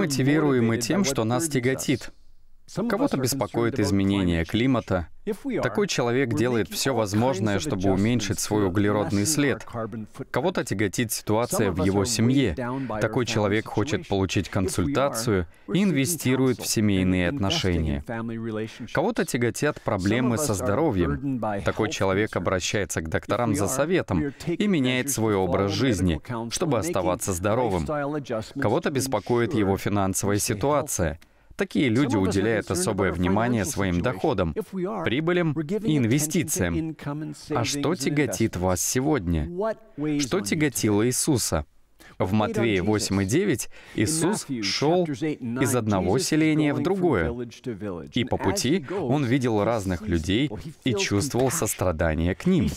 мотивируемы тем, что нас тяготит. Кого-то беспокоит изменение климата. Такой человек делает все возможное, чтобы уменьшить свой углеродный след. Кого-то тяготит ситуация в его семье. Такой человек хочет получить консультацию и инвестирует в семейные отношения. Кого-то тяготят проблемы со здоровьем. Такой человек обращается к докторам за советом и меняет свой образ жизни, чтобы оставаться здоровым. Кого-то беспокоит его финансовая ситуация — Такие люди уделяют особое внимание своим доходам, прибылям и инвестициям. А что тяготит вас сегодня? Что тяготило Иисуса? В Матвея 8 и 9 Иисус шел из одного селения в другое, и по пути он видел разных людей и чувствовал сострадание к ним.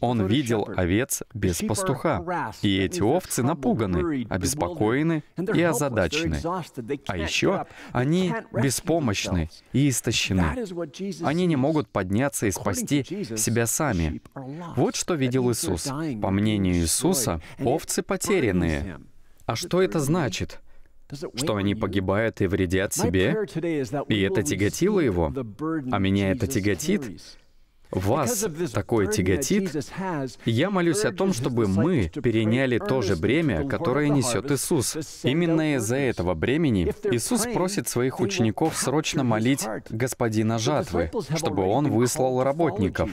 Он видел овец без пастуха, и эти овцы напуганы, обеспокоены и озадачены. А еще они беспомощны и истощены. Они не могут подняться и спасти себя сами. Вот что видел Иисус. По мнению Иисуса, овцы потерянные, а что это значит? Что они погибают и вредят себе? И это тяготило его? А меня это тяготит? вас такое тяготит, я молюсь о том, чтобы мы переняли то же бремя, которое несет Иисус. Именно из-за этого бремени Иисус просит своих учеников срочно молить Господина жатвы, чтобы Он выслал работников.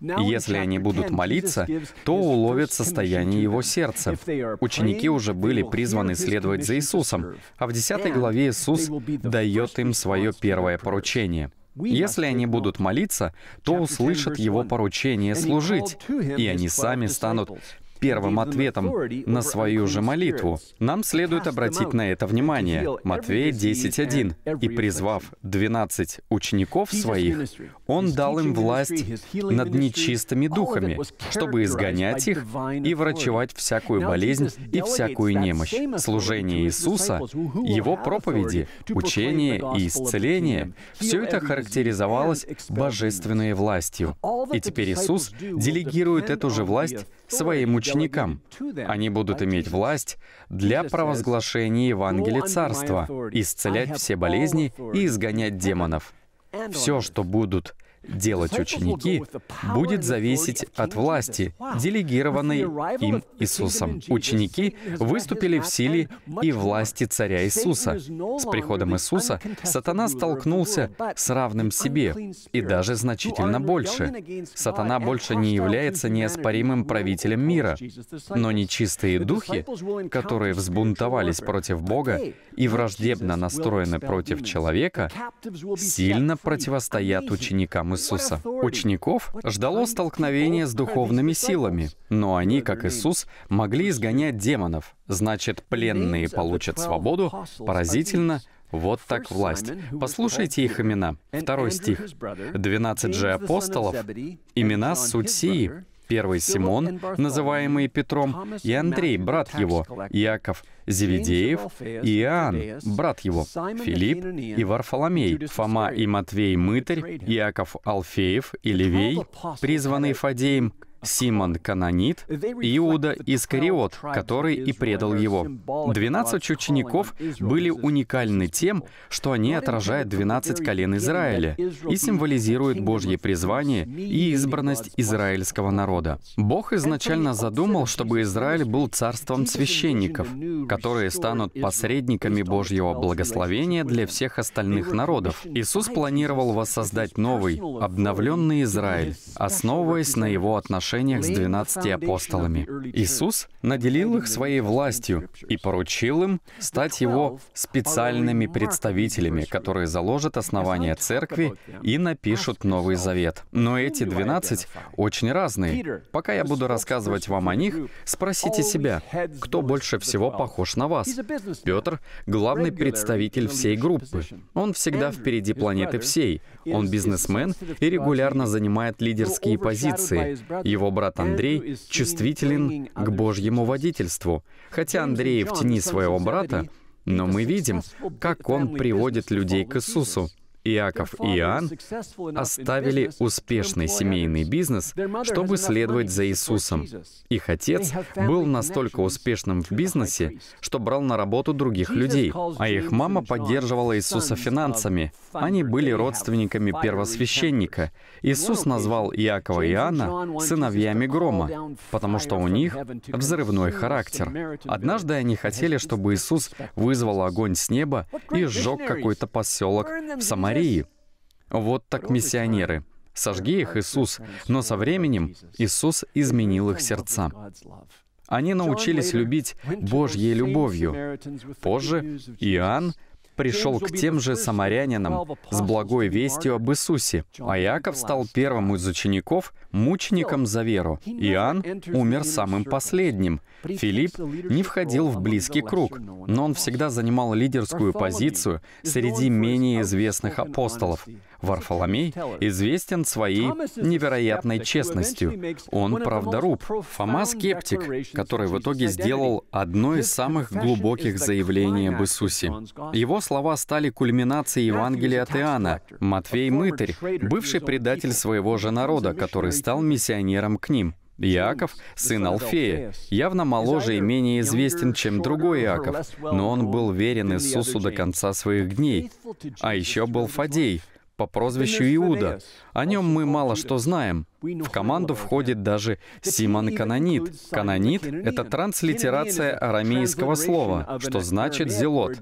Если они будут молиться, то уловят состояние Его сердца. Ученики уже были призваны следовать за Иисусом, а в 10 главе Иисус дает им свое первое поручение — если они будут молиться, то услышат его поручение служить, и они сами станут первым ответом на свою же молитву. Нам следует обратить на это внимание. Матвея 10.1. «И призвав 12 учеников своих, Он дал им власть над нечистыми духами, чтобы изгонять их и врачевать всякую болезнь и всякую немощь». Служение Иисуса, Его проповеди, учение и исцеление — все это характеризовалось божественной властью. И теперь Иисус делегирует эту же власть своим ученикам. Они будут иметь власть для провозглашения Евангелия Царства, исцелять все болезни и изгонять демонов. Все, что будут делать ученики, будет зависеть от власти, делегированной им Иисусом. Ученики выступили в силе и власти царя Иисуса. С приходом Иисуса сатана столкнулся с равным себе, и даже значительно больше. Сатана больше не является неоспоримым правителем мира, но нечистые духи, которые взбунтовались против Бога и враждебно настроены против человека, сильно противостоят ученикам учеником Иисуса. Учеников ждало столкновение с духовными силами, но они, как Иисус, могли изгонять демонов. Значит, пленные получат свободу. Поразительно, вот так власть. Послушайте их имена. Второй стих. «Двенадцать же апостолов, имена суть сии, первый Симон, называемый Петром, и Андрей, брат его, Иаков, Зеведеев, Иоанн, брат его, Филипп и Варфоломей, Фома и Матвей Мытарь, Иаков Алфеев и Левей, призванный Фадеем, Симон Канонит, Иуда Искариот, который и предал его. Двенадцать учеников были уникальны тем, что они отражают двенадцать колен Израиля и символизируют Божье призвание и избранность израильского народа. Бог изначально задумал, чтобы Израиль был царством священников, которые станут посредниками Божьего благословения для всех остальных народов. Иисус планировал воссоздать новый, обновленный Израиль, основываясь на его отношениях отношениях с двенадцати апостолами. Иисус наделил их своей властью и поручил им стать его специальными представителями, которые заложат основание церкви и напишут Новый Завет. Но эти двенадцать очень разные. Пока я буду рассказывать вам о них, спросите себя, кто больше всего похож на вас. Петр — главный представитель всей группы. Он всегда впереди планеты всей. Он бизнесмен и регулярно занимает лидерские позиции. Его его брат Андрей чувствителен к Божьему водительству. Хотя Андрей в тени своего брата, но мы видим, как он приводит людей к Иисусу. Иаков и Иоанн оставили успешный семейный бизнес, чтобы следовать за Иисусом. Их отец был настолько успешным в бизнесе, что брал на работу других людей, а их мама поддерживала Иисуса финансами. Они были родственниками первосвященника. Иисус назвал Иакова и Иоанна сыновьями грома, потому что у них взрывной характер. Однажды они хотели, чтобы Иисус вызвал огонь с неба и сжег какой-то поселок в Самаре Марии. Вот так миссионеры. Сожги их, Иисус. Но со временем Иисус изменил их сердца. Они научились любить Божьей любовью. Позже Иоанн пришел к тем же самарянинам с благой вестью об Иисусе, а Иаков стал первым из учеников мучеником за веру. Иоанн умер самым последним. Филипп не входил в близкий круг, но он всегда занимал лидерскую позицию среди менее известных апостолов. Варфоломей известен своей невероятной честностью. Он правдоруб. Фома — скептик, который в итоге сделал одно из самых глубоких заявлений об Иисусе. Его слова стали кульминацией Евангелия от Иоанна. Матвей Мытарь, бывший предатель своего же народа, который стал миссионером к ним. Иаков, сын Алфея, явно моложе и менее известен, чем другой Иаков, но он был верен Иисусу до конца своих дней. А еще был Фадей, по прозвищу Иуда. О нем мы мало что знаем. В команду входит даже Симон Канонит. Канонит — это транслитерация арамейского слова, что значит «зелот».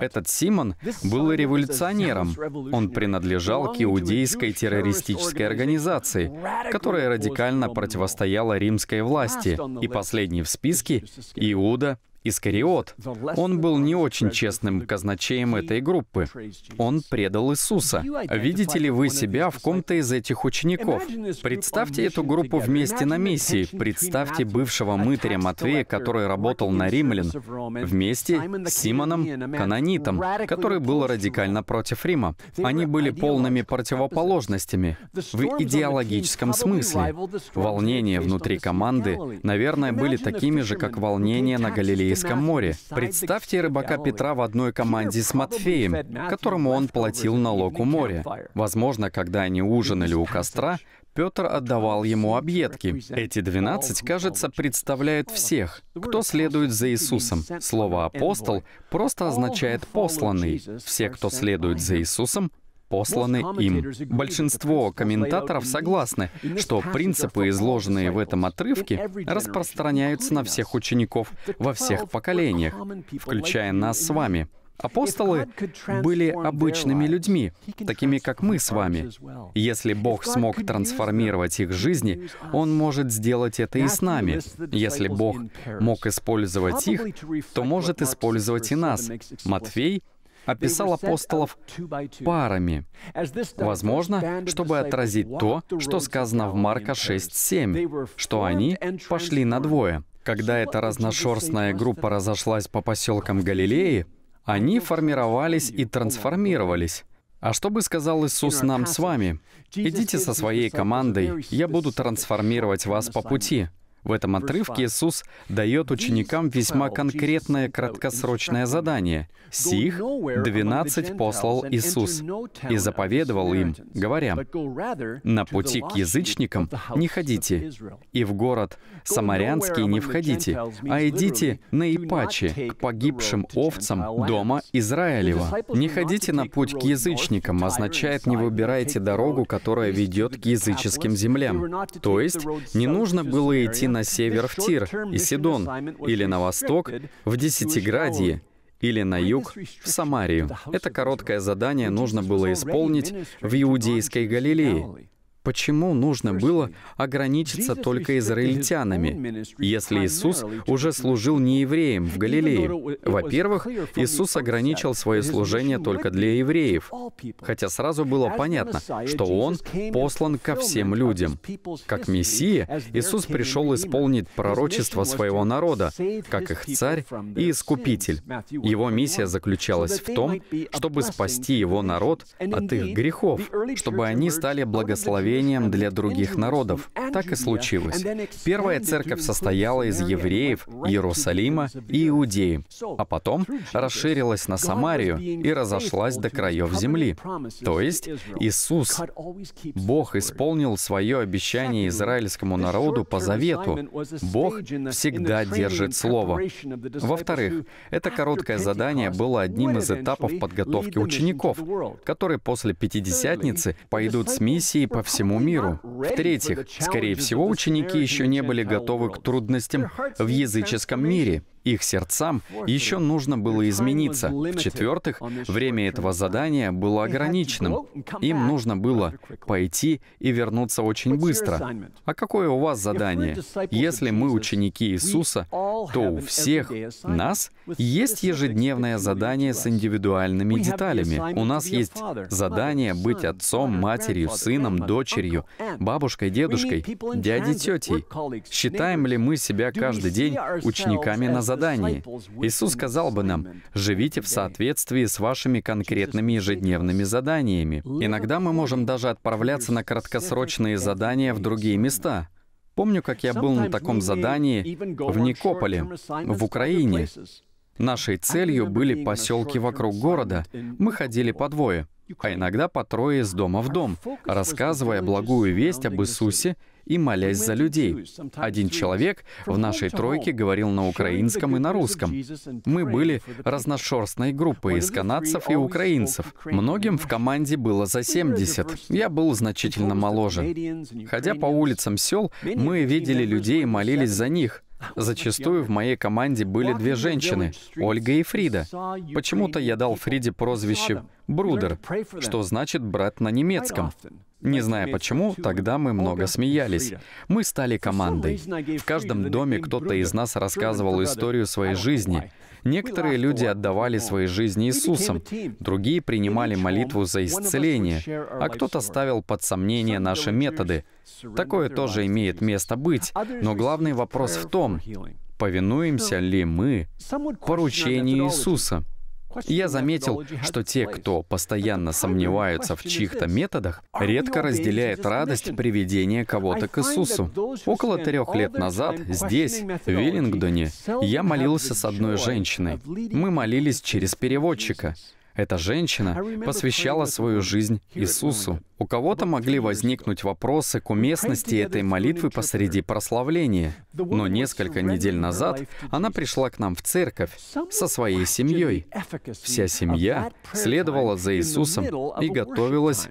Этот Симон был революционером. Он принадлежал к иудейской террористической организации, которая радикально противостояла римской власти. И последний в списке — Иуда Искариот, он был не очень честным казначеем этой группы. Он предал Иисуса. Видите ли вы себя в ком-то из этих учеников? Представьте эту группу вместе на миссии. Представьте бывшего мытаря Матвея, который работал на римлян, вместе с Симоном Канонитом, который был радикально против Рима. Они были полными противоположностями в идеологическом смысле. Волнения внутри команды, наверное, были такими же, как волнения на Галилее Галилейском море. Представьте рыбака Петра в одной команде с Матфеем, которому он платил налог у моря. Возможно, когда они ужинали у костра, Петр отдавал ему объедки. Эти двенадцать, кажется, представляют всех, кто следует за Иисусом. Слово «апостол» просто означает «посланный». Все, кто следует за Иисусом, посланы им. Большинство комментаторов согласны, что принципы, изложенные в этом отрывке, распространяются на всех учеников во всех поколениях, включая нас с вами. Апостолы были обычными людьми, такими как мы с вами. Если Бог смог трансформировать их жизни, Он может сделать это и с нами. Если Бог мог использовать их, то может использовать и нас. Матфей описал апостолов парами. Возможно, чтобы отразить то, что сказано в Марка 6.7, что они пошли на двое. Когда эта разношерстная группа разошлась по поселкам Галилеи, они формировались и трансформировались. А что бы сказал Иисус нам с вами? «Идите со своей командой, я буду трансформировать вас по пути». В этом отрывке Иисус дает ученикам весьма конкретное краткосрочное задание. «Сих двенадцать послал Иисус и заповедовал им, говоря, «На пути к язычникам не ходите, и в город Самарянский не входите, а идите на Ипачи, к погибшим овцам дома Израилева. Не ходите на путь к язычникам» означает «не выбирайте дорогу, которая ведет к языческим землям». То есть, не нужно было идти на север в Тир и Сидон, или на восток в Десятиградье, или на юг, в Самарию. Это короткое задание нужно было исполнить в Иудейской Галилее, Почему нужно было ограничиться только израильтянами, если Иисус уже служил не евреям в Галилее? Во-первых, Иисус ограничил свое служение только для евреев, хотя сразу было понятно, что Он послан ко всем людям. Как Мессия, Иисус пришел исполнить пророчество своего народа, как их царь и искупитель. Его миссия заключалась в том, чтобы спасти его народ от их грехов, чтобы они стали благословенными благословением для других народов. Так и случилось. Первая церковь состояла из евреев, Иерусалима и Иудеи, а потом расширилась на Самарию и разошлась до краев земли. То есть Иисус, Бог исполнил свое обещание израильскому народу по завету. Бог всегда держит слово. Во-вторых, это короткое задание было одним из этапов подготовки учеников, которые после Пятидесятницы пойдут с миссией по всему всему миру. В-третьих, скорее всего, ученики еще не были готовы к трудностям в языческом мире — их сердцам еще нужно было измениться. В-четвертых, время этого задания было ограниченным. Им нужно было пойти и вернуться очень быстро. А какое у вас задание? Если мы ученики Иисуса, то у всех нас есть ежедневное задание с индивидуальными деталями. У нас есть задание быть отцом, матерью, сыном, дочерью, бабушкой, дедушкой, дядей, тетей. Считаем ли мы себя каждый день учениками на задании. Иисус сказал бы нам, живите в соответствии с вашими конкретными ежедневными заданиями. Иногда мы можем даже отправляться на краткосрочные задания в другие места. Помню, как я был на таком задании в Никополе, в Украине. Нашей целью были поселки вокруг города. Мы ходили по двое а иногда по трое из дома в дом, рассказывая благую весть об Иисусе и молясь за людей. Один человек в нашей тройке говорил на украинском и на русском. Мы были разношерстной группой из канадцев и украинцев. Многим в команде было за 70. Я был значительно моложе. Ходя по улицам сел, мы видели людей и молились за них. Зачастую в моей команде были две женщины, Ольга и Фрида. Почему-то я дал Фриде прозвище «Брудер», что значит «брат» на немецком. Не знаю почему, тогда мы много смеялись. Мы стали командой. В каждом доме кто-то из нас рассказывал историю своей жизни. Некоторые люди отдавали свои жизни Иисусам, другие принимали молитву за исцеление, а кто-то ставил под сомнение наши методы. Такое тоже имеет место быть, но главный вопрос в том, повинуемся ли мы поручению Иисуса. Я заметил, что те, кто постоянно сомневаются в чьих-то методах, редко разделяет радость приведения кого-то к Иисусу. Около трех лет назад здесь, в Виллингдоне, я молился с одной женщиной. Мы молились через переводчика. Эта женщина посвящала свою жизнь Иисусу. У кого-то могли возникнуть вопросы к уместности этой молитвы посреди прославления, но несколько недель назад она пришла к нам в церковь со своей семьей. Вся семья следовала за Иисусом и готовилась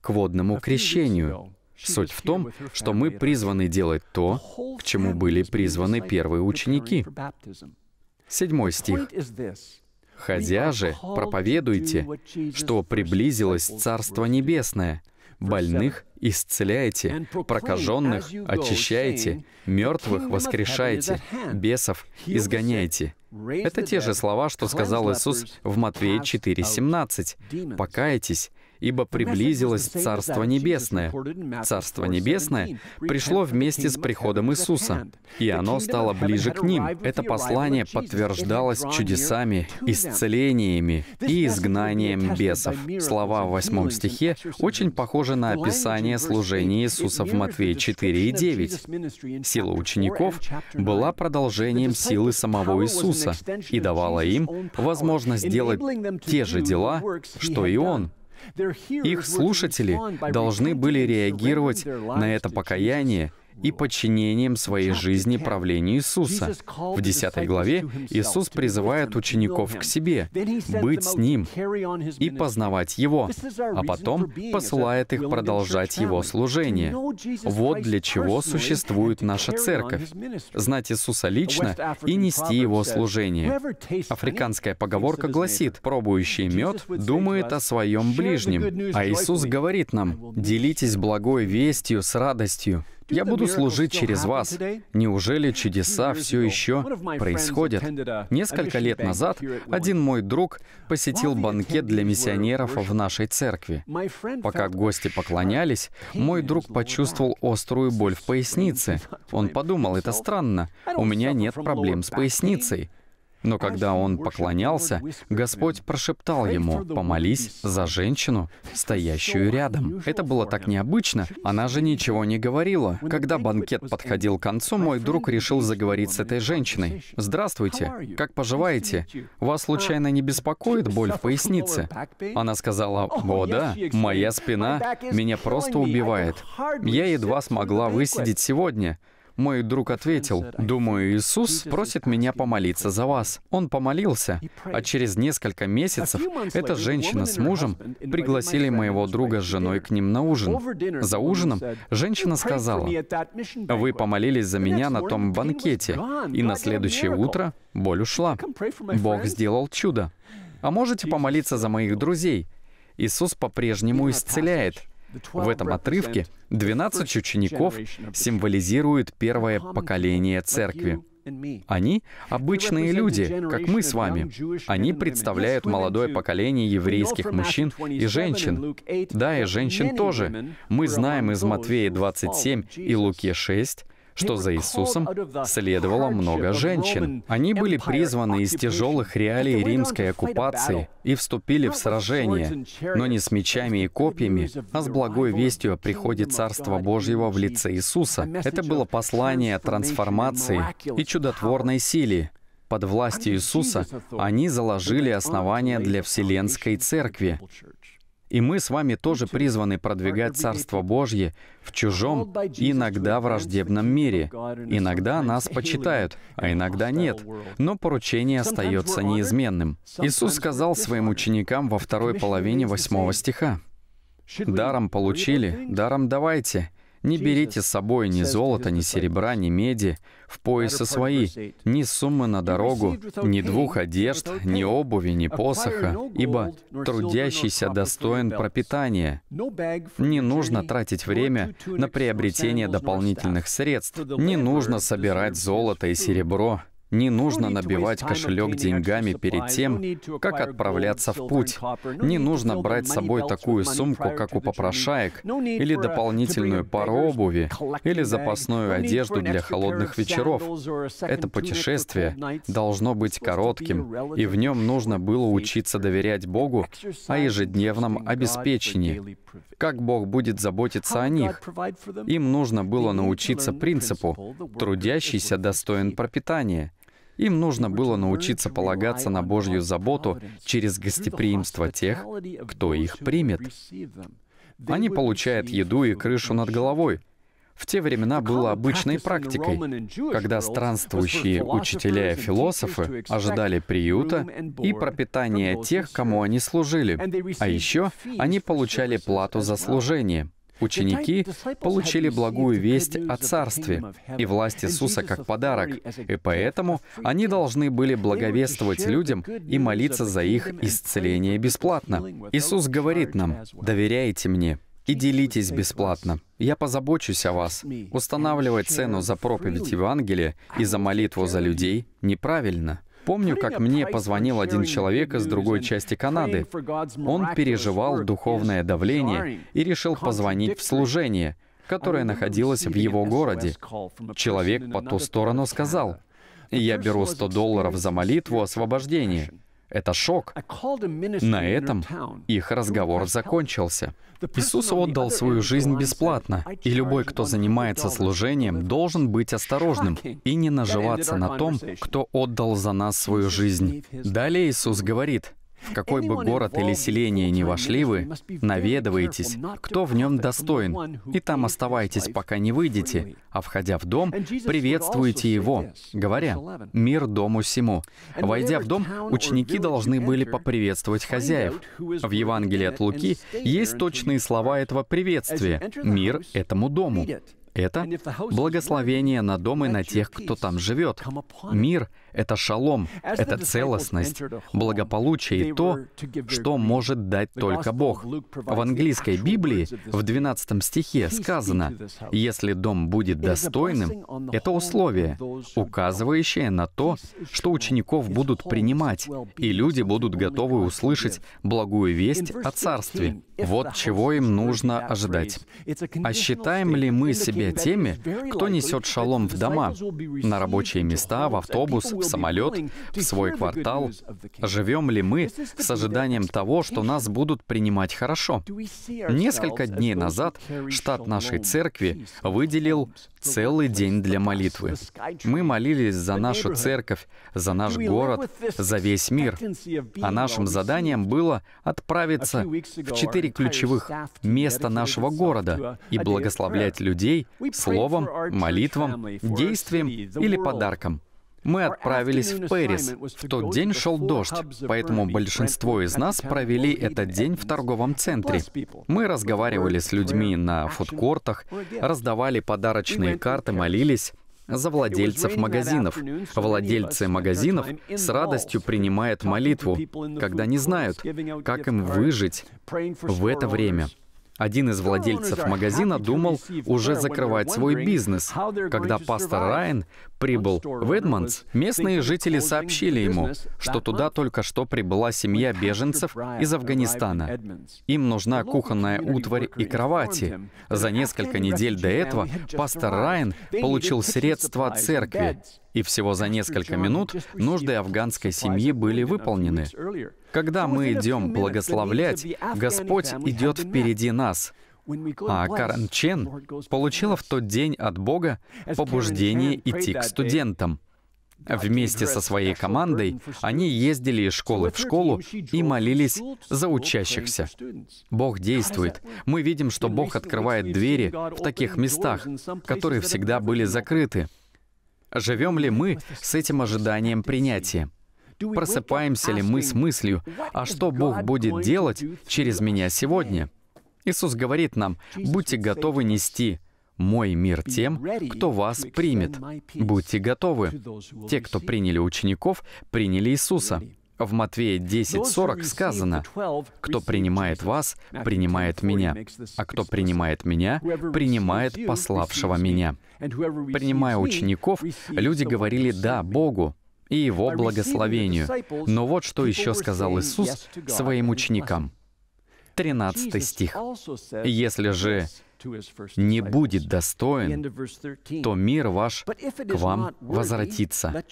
к водному крещению. Суть в том, что мы призваны делать то, к чему были призваны первые ученики. Седьмой стих. Ходя же, проповедуйте, что приблизилось Царство Небесное. Больных исцеляйте, прокаженных очищаете, мертвых воскрешаете, бесов изгоняйте. Это те же слова, что сказал Иисус в Матвея 4,17. «Покайтесь, ибо приблизилось Царство Небесное. Царство Небесное пришло вместе с приходом Иисуса, и оно стало ближе к ним. Это послание подтверждалось чудесами, исцелениями и изгнанием бесов. Слова в 8 стихе очень похожи на описание служения Иисуса в Матвея 4 и 9. Сила учеников была продолжением силы самого Иисуса и давала им возможность делать те же дела, что и Он, их слушатели должны были реагировать на это покаяние и подчинением своей жизни правлению Иисуса. В 10 главе Иисус призывает учеников к себе, быть с Ним и познавать Его, а потом посылает их продолжать Его служение. Вот для чего существует наша церковь — знать Иисуса лично и нести Его служение. Африканская поговорка гласит, пробующий мед думает о своем ближнем, а Иисус говорит нам, делитесь благой вестью с радостью. Я буду служить через вас. Неужели чудеса все еще происходят? Несколько лет назад один мой друг посетил банкет для миссионеров в нашей церкви. Пока гости поклонялись, мой друг почувствовал острую боль в пояснице. Он подумал, это странно, у меня нет проблем с поясницей. Но когда он поклонялся, Господь прошептал ему, «Помолись за женщину, стоящую рядом». Это было так необычно, она же ничего не говорила. Когда банкет подходил к концу, мой друг решил заговорить с этой женщиной. «Здравствуйте, как поживаете? Вас случайно не беспокоит боль в пояснице?» Она сказала, «О да, моя спина меня просто убивает. Я едва смогла высидеть сегодня». Мой друг ответил, «Думаю, Иисус просит меня помолиться за вас». Он помолился, а через несколько месяцев эта женщина с мужем пригласили моего друга с женой к ним на ужин. За ужином женщина сказала, «Вы помолились за меня на том банкете, и на следующее утро боль ушла. Бог сделал чудо. А можете помолиться за моих друзей? Иисус по-прежнему исцеляет». В этом отрывке 12 учеников символизируют первое поколение церкви. Они — обычные люди, как мы с вами. Они представляют молодое поколение еврейских мужчин и женщин. Да, и женщин тоже. Мы знаем из Матвея 27 и Луки 6, что за Иисусом следовало много женщин. Они были призваны из тяжелых реалий римской оккупации и вступили в сражение, но не с мечами и копьями, а с благой вестью о приходе Царства Божьего в лице Иисуса. Это было послание о трансформации и чудотворной силе, под властью Иисуса они заложили основания для Вселенской Церкви, и мы с вами тоже призваны продвигать Царство Божье в чужом, иногда враждебном мире. Иногда нас почитают, а иногда нет. Но поручение остается неизменным. Иисус сказал своим ученикам во второй половине восьмого стиха, «Даром получили, даром давайте, не берите с собой ни золота, ни серебра, ни меди, в пояса свои, ни суммы на дорогу, ни двух одежд, ни обуви, ни посоха, ибо трудящийся достоин пропитания. Не нужно тратить время на приобретение дополнительных средств, не нужно собирать золото и серебро, не ну, нужно набивать кошелек деньгами перед тем, как отправляться в путь. Не нужно брать с собой такую сумку, как у попрошаек, или дополнительную пару обуви, или запасную одежду для холодных вечеров. Это путешествие должно быть коротким, и в нем нужно было учиться доверять Богу о а ежедневном обеспечении. Как Бог будет заботиться о них? Им нужно было научиться принципу «трудящийся достоин пропитания». Им нужно было научиться полагаться на Божью заботу через гостеприимство тех, кто их примет. Они получают еду и крышу над головой. В те времена было обычной практикой, когда странствующие учителя и философы ожидали приюта и пропитания тех, кому они служили. А еще они получали плату за служение — Ученики получили благую весть о Царстве и власть Иисуса как подарок, и поэтому они должны были благовествовать людям и молиться за их исцеление бесплатно. Иисус говорит нам, «Доверяйте мне, и делитесь бесплатно. Я позабочусь о вас. Устанавливать цену за проповедь Евангелия и за молитву за людей неправильно. Помню, как мне позвонил один человек из другой части Канады. Он переживал духовное давление и решил позвонить в служение, которое находилось в его городе. Человек по ту сторону сказал, «Я беру 100 долларов за молитву освобождения». Это шок. На этом их разговор закончился. Иисус отдал свою жизнь бесплатно, и любой, кто занимается служением, должен быть осторожным и не наживаться на том, кто отдал за нас свою жизнь. Далее Иисус говорит, в какой бы город или селение ни вошли вы, наведываетесь, кто в нем достоин, и там оставайтесь, пока не выйдете, а входя в дом, приветствуйте его, говоря «Мир дому сему». Войдя в дом, ученики должны были поприветствовать хозяев. В Евангелии от Луки есть точные слова этого приветствия «Мир этому дому». Это благословение на дом и на тех, кто там живет. Мир — это шалом, это целостность, благополучие и то, что может дать только Бог. В английской Библии в 12 стихе сказано, «Если дом будет достойным, это условие, указывающее на то, что учеников будут принимать, и люди будут готовы услышать благую весть о Царстве. Вот чего им нужно ожидать. А считаем ли мы себя теми, кто несет шалом в дома, на рабочие места, в автобус, в самолет, в свой квартал? Живем ли мы с ожиданием того, что нас будут принимать хорошо? Несколько дней назад штат нашей церкви выделил целый день для молитвы. Мы молились за нашу церковь, за наш город, за весь мир. А нашим заданием было отправиться в четыре ключевых места нашего города и благословлять людей словом, молитвам, действием или подарком. Мы отправились в Пэрис. В тот день шел дождь, поэтому большинство из нас провели этот день в торговом центре. Мы разговаривали с людьми на фудкортах, раздавали подарочные карты, молились за владельцев магазинов. Владельцы магазинов с радостью принимают молитву, когда не знают, как им выжить в это время. Один из владельцев магазина думал уже закрывать свой бизнес. Когда пастор Райан прибыл в Эдмонс, местные жители сообщили ему, что туда только что прибыла семья беженцев из Афганистана. Им нужна кухонная утварь и кровати. За несколько недель до этого пастор Райан получил средства от церкви и всего за несколько минут нужды афганской семьи были выполнены. Когда мы идем благословлять, Господь идет впереди нас. А Карен Чен получила в тот день от Бога побуждение идти к студентам. Вместе со своей командой они ездили из школы в школу и молились за учащихся. Бог действует. Мы видим, что Бог открывает двери в таких местах, которые всегда были закрыты. Живем ли мы с этим ожиданием принятия? Просыпаемся ли мы с мыслью, а что Бог будет делать через меня сегодня? Иисус говорит нам, будьте готовы нести мой мир тем, кто вас примет. Будьте готовы. Те, кто приняли учеников, приняли Иисуса. В Матвея 10.40 сказано, «Кто принимает вас, принимает меня, а кто принимает меня, принимает пославшего меня». Принимая учеников, люди говорили «да» Богу и Его благословению. Но вот что еще сказал Иисус своим ученикам. 13 стих. «Если же не будет достоин, то мир ваш к вам возвратится.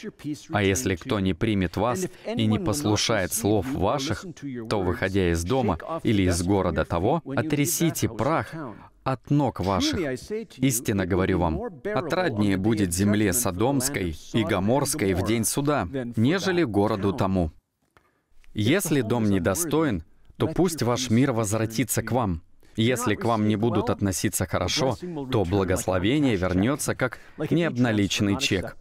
А если кто не примет вас и не послушает слов ваших, то, выходя из дома или из города того, отрясите прах от ног ваших. Истинно говорю вам, отраднее будет земле Содомской и Гоморской в день суда, нежели городу тому. Если дом недостоин, то пусть ваш мир возвратится к вам — если к вам не будут относиться хорошо, то благословение вернется как необналичный чек.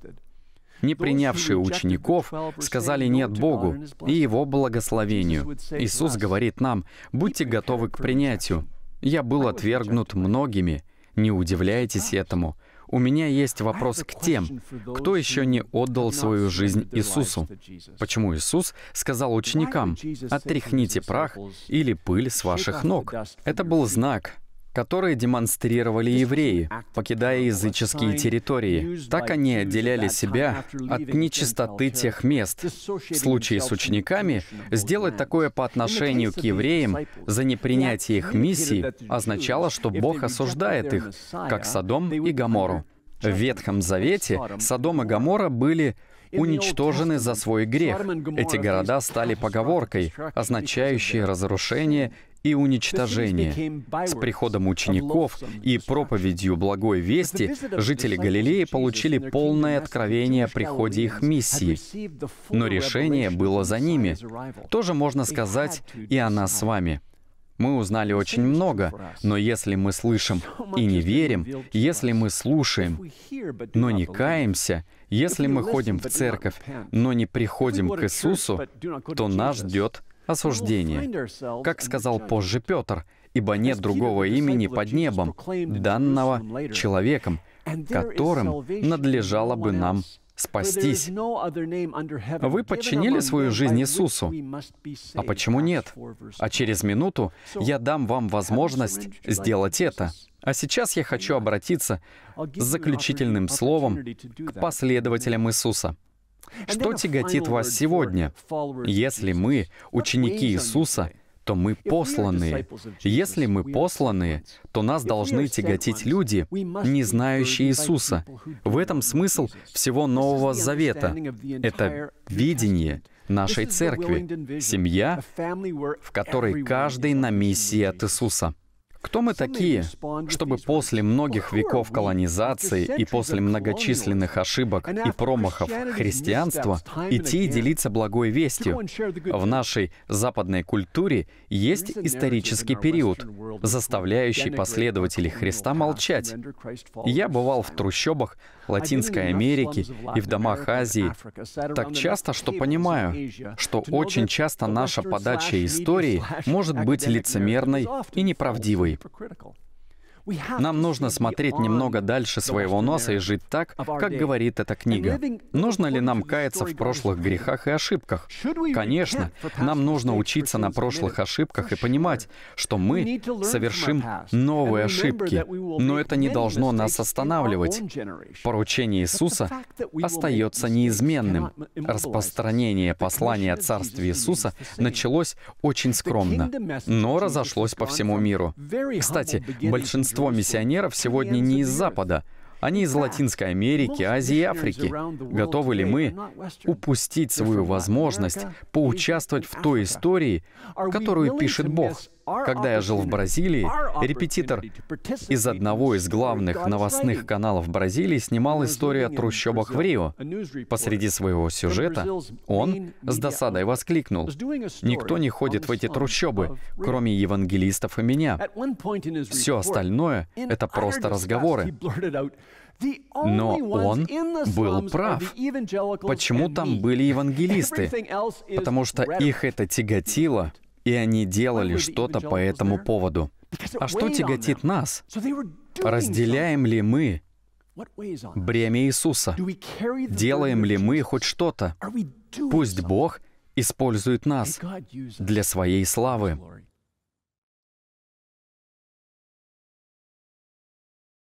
Не принявшие учеников сказали «нет» Богу и Его благословению. Иисус говорит нам «Будьте готовы к принятию». «Я был отвергнут многими, не удивляйтесь этому, у меня есть вопрос к тем, кто еще не отдал свою жизнь Иисусу. Почему Иисус сказал ученикам, «Отряхните прах или пыль с ваших ног»? Это был знак, которые демонстрировали евреи, покидая языческие территории. Так они отделяли себя от нечистоты тех мест. В случае с учениками, сделать такое по отношению к евреям за непринятие их миссии означало, что Бог осуждает их, как Содом и Гомору. В Ветхом Завете Содом и Гомора были уничтожены за свой грех. Эти города стали поговоркой, означающей разрушение и уничтожение. С приходом учеников и проповедью благой вести жители Галилеи получили полное откровение о приходе их миссии. Но решение было за ними. Тоже можно сказать и о нас с вами. Мы узнали очень много, но если мы слышим и не верим, если мы слушаем, но не каемся, если мы ходим в церковь, но не приходим к Иисусу, то нас ждет осуждение. Как сказал позже Петр, «Ибо нет другого имени под небом, данного человеком, которым надлежало бы нам спастись. Вы подчинили свою жизнь Иисусу. А почему нет? А через минуту я дам вам возможность сделать это. А сейчас я хочу обратиться с заключительным словом к последователям Иисуса. Что тяготит вас сегодня, если мы, ученики Иисуса, то мы посланы. Если мы посланы, то нас должны тяготить люди, не знающие Иисуса. В этом смысл всего Нового Завета. Это видение нашей церкви, семья, в которой каждый на миссии от Иисуса. Кто мы такие, чтобы после многих веков колонизации и после многочисленных ошибок и промахов христианства идти и делиться благой вестью? В нашей западной культуре есть исторический период, заставляющий последователей Христа молчать. Я бывал в трущобах, Латинской Америки и в домах Азии так часто, что понимаю, что очень часто наша подача истории может быть лицемерной и неправдивой. Нам нужно смотреть немного дальше своего носа и жить так, как говорит эта книга. Нужно ли нам каяться в прошлых грехах и ошибках? Конечно, нам нужно учиться на прошлых ошибках и понимать, что мы совершим новые ошибки, но это не должно нас останавливать. Поручение Иисуса остается неизменным. Распространение послания Царствия Иисуса началось очень скромно, но разошлось по всему миру. Кстати, большинство Большинство миссионеров сегодня не из Запада, они из Латинской Америки, Азии и Африки. Готовы ли мы упустить свою возможность поучаствовать в той истории, которую пишет Бог? Когда я жил в Бразилии, репетитор из одного из главных новостных каналов Бразилии снимал историю о трущобах в Рио. Посреди своего сюжета он с досадой воскликнул, «Никто не ходит в эти трущобы, кроме евангелистов и меня. Все остальное — это просто разговоры». Но он был прав. Почему там были евангелисты? Потому что их это тяготило, и они делали что-то по этому поводу. А что тяготит нас? Разделяем ли мы бремя Иисуса? Делаем ли мы хоть что-то? Пусть Бог использует нас для своей славы.